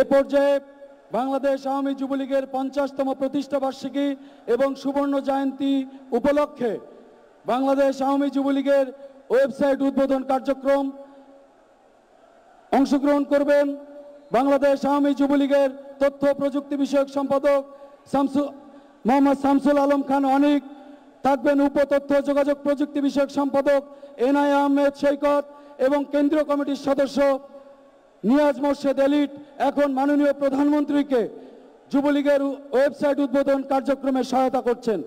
এ পর্যায়ে বাংলাদেশ আওয়ামী যুবলীগের পঞ্চাশতম প্রতিষ্ঠাবার্ষিকী এবং সুবর্ণ জয়ন্তী উপলক্ষে বাংলাদেশ আওয়ামী যুবলীগের ওয়েবসাইট উদ্বোধন কার্যক্রম অংশগ্রহণ করবেন বাংলাদেশ আওয়ামী যুবলীগের তথ্য প্রযুক্তি বিষয়ক সম্পাদক শামসু মোহাম্মদ শামসুল আলম খান অনিক থাকবেন উপতথ্য যোগাযোগ প্রযুক্তি বিষয়ক সম্পাদক এনআই আহমেদ সৈকত এবং কেন্দ্রীয় কমিটির সদস্য নিয়াজ মোর্শেদ এলিট এখন মাননীয় প্রধানমন্ত্রীকে যুবলীগের ওয়েবসাইট উদ্বোধন কার্যক্রমে সহায়তা করছেন